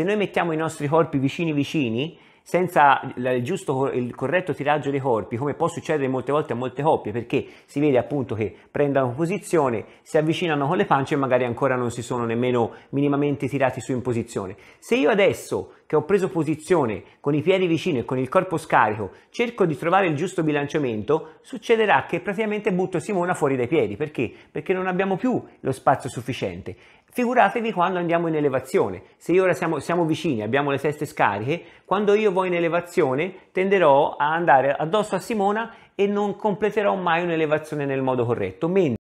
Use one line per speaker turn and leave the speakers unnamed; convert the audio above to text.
Se noi mettiamo i nostri corpi vicini vicini, senza il, giusto, il corretto tiraggio dei corpi, come può succedere molte volte a molte coppie, perché si vede appunto che prendono posizione, si avvicinano con le pance e magari ancora non si sono nemmeno minimamente tirati su in posizione. Se io adesso che ho preso posizione con i piedi vicini e con il corpo scarico, cerco di trovare il giusto bilanciamento, succederà che praticamente butto Simona fuori dai piedi, perché? Perché non abbiamo più lo spazio sufficiente. Figuratevi quando andiamo in elevazione, se io ora siamo, siamo vicini, abbiamo le teste scariche, quando io vado in elevazione tenderò a andare addosso a Simona e non completerò mai un'elevazione nel modo corretto, mentre